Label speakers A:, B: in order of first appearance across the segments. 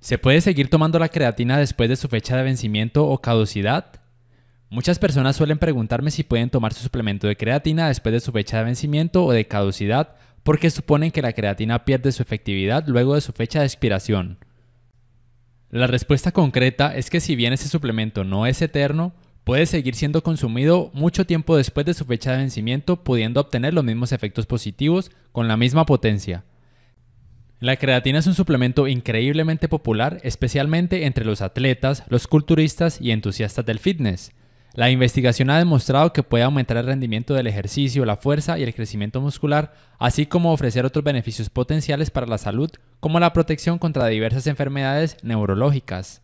A: ¿Se puede seguir tomando la creatina después de su fecha de vencimiento o caducidad? Muchas personas suelen preguntarme si pueden tomar su suplemento de creatina después de su fecha de vencimiento o de caducidad porque suponen que la creatina pierde su efectividad luego de su fecha de expiración. La respuesta concreta es que si bien ese suplemento no es eterno, puede seguir siendo consumido mucho tiempo después de su fecha de vencimiento pudiendo obtener los mismos efectos positivos con la misma potencia. La creatina es un suplemento increíblemente popular, especialmente entre los atletas, los culturistas y entusiastas del fitness. La investigación ha demostrado que puede aumentar el rendimiento del ejercicio, la fuerza y el crecimiento muscular, así como ofrecer otros beneficios potenciales para la salud, como la protección contra diversas enfermedades neurológicas.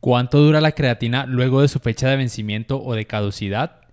A: ¿Cuánto dura la creatina luego de su fecha de vencimiento o de caducidad?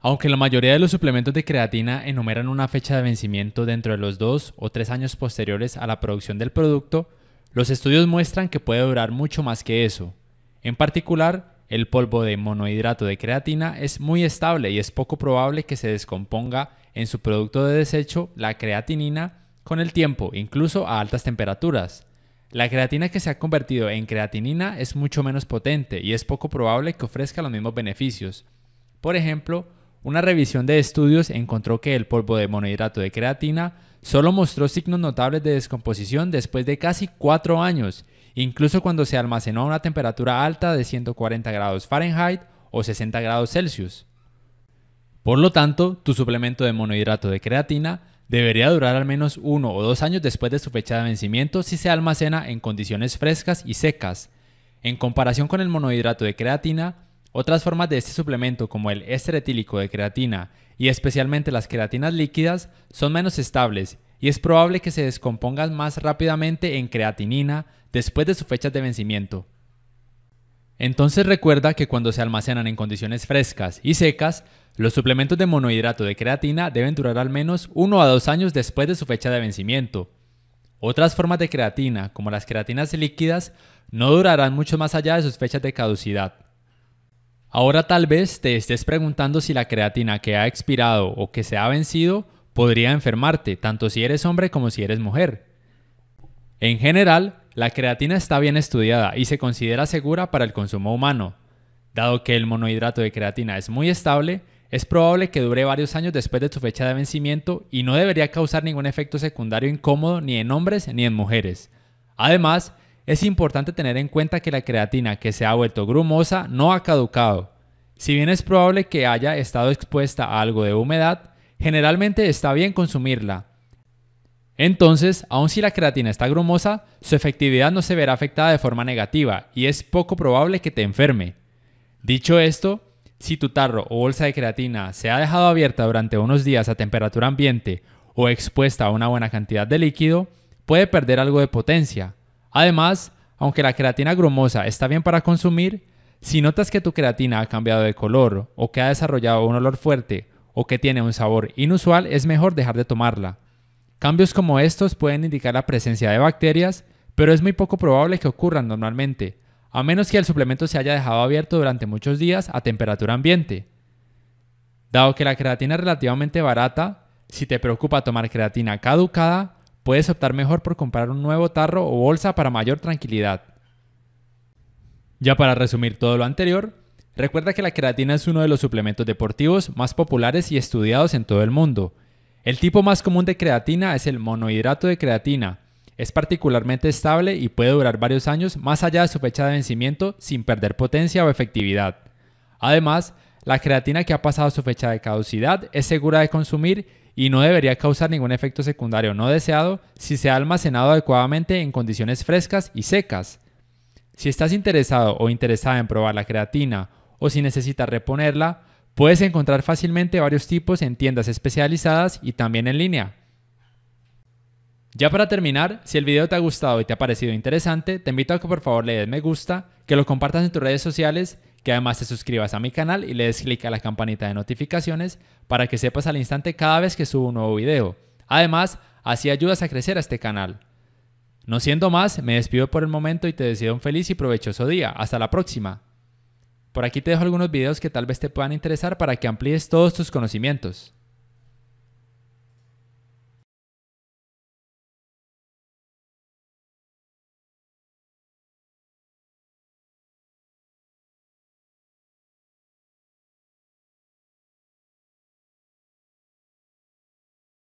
A: Aunque la mayoría de los suplementos de creatina enumeran una fecha de vencimiento dentro de los dos o tres años posteriores a la producción del producto, los estudios muestran que puede durar mucho más que eso. En particular, el polvo de monohidrato de creatina es muy estable y es poco probable que se descomponga en su producto de desecho, la creatinina, con el tiempo, incluso a altas temperaturas. La creatina que se ha convertido en creatinina es mucho menos potente y es poco probable que ofrezca los mismos beneficios. Por ejemplo, una revisión de estudios encontró que el polvo de monohidrato de creatina solo mostró signos notables de descomposición después de casi 4 años, incluso cuando se almacenó a una temperatura alta de 140 grados Fahrenheit o 60 grados Celsius. Por lo tanto, tu suplemento de monohidrato de creatina debería durar al menos uno o dos años después de su fecha de vencimiento si se almacena en condiciones frescas y secas. En comparación con el monohidrato de creatina, otras formas de este suplemento, como el éster etílico de creatina y especialmente las creatinas líquidas, son menos estables y es probable que se descompongan más rápidamente en creatinina después de su fecha de vencimiento. Entonces recuerda que cuando se almacenan en condiciones frescas y secas, los suplementos de monohidrato de creatina deben durar al menos 1 a 2 años después de su fecha de vencimiento. Otras formas de creatina, como las creatinas líquidas, no durarán mucho más allá de sus fechas de caducidad. Ahora tal vez te estés preguntando si la creatina que ha expirado o que se ha vencido podría enfermarte, tanto si eres hombre como si eres mujer. En general, la creatina está bien estudiada y se considera segura para el consumo humano. Dado que el monohidrato de creatina es muy estable, es probable que dure varios años después de su fecha de vencimiento y no debería causar ningún efecto secundario incómodo ni en hombres ni en mujeres. Además, es importante tener en cuenta que la creatina que se ha vuelto grumosa no ha caducado. Si bien es probable que haya estado expuesta a algo de humedad, generalmente está bien consumirla. Entonces, aun si la creatina está grumosa, su efectividad no se verá afectada de forma negativa y es poco probable que te enferme. Dicho esto, si tu tarro o bolsa de creatina se ha dejado abierta durante unos días a temperatura ambiente o expuesta a una buena cantidad de líquido, puede perder algo de potencia. Además, aunque la creatina grumosa está bien para consumir, si notas que tu creatina ha cambiado de color o que ha desarrollado un olor fuerte o que tiene un sabor inusual, es mejor dejar de tomarla. Cambios como estos pueden indicar la presencia de bacterias, pero es muy poco probable que ocurran normalmente, a menos que el suplemento se haya dejado abierto durante muchos días a temperatura ambiente. Dado que la creatina es relativamente barata, si te preocupa tomar creatina caducada, puedes optar mejor por comprar un nuevo tarro o bolsa para mayor tranquilidad. Ya para resumir todo lo anterior, recuerda que la creatina es uno de los suplementos deportivos más populares y estudiados en todo el mundo. El tipo más común de creatina es el monohidrato de creatina. Es particularmente estable y puede durar varios años más allá de su fecha de vencimiento sin perder potencia o efectividad. Además, la creatina que ha pasado su fecha de caducidad es segura de consumir y no debería causar ningún efecto secundario no deseado si se ha almacenado adecuadamente en condiciones frescas y secas. Si estás interesado o interesada en probar la creatina o si necesitas reponerla, puedes encontrar fácilmente varios tipos en tiendas especializadas y también en línea. Ya para terminar, si el video te ha gustado y te ha parecido interesante, te invito a que por favor le des me gusta, que lo compartas en tus redes sociales que además te suscribas a mi canal y le des clic a la campanita de notificaciones para que sepas al instante cada vez que subo un nuevo video. Además, así ayudas a crecer a este canal. No siendo más, me despido por el momento y te deseo un feliz y provechoso día. Hasta la próxima. Por aquí te dejo algunos videos que tal vez te puedan interesar para que amplíes todos tus conocimientos.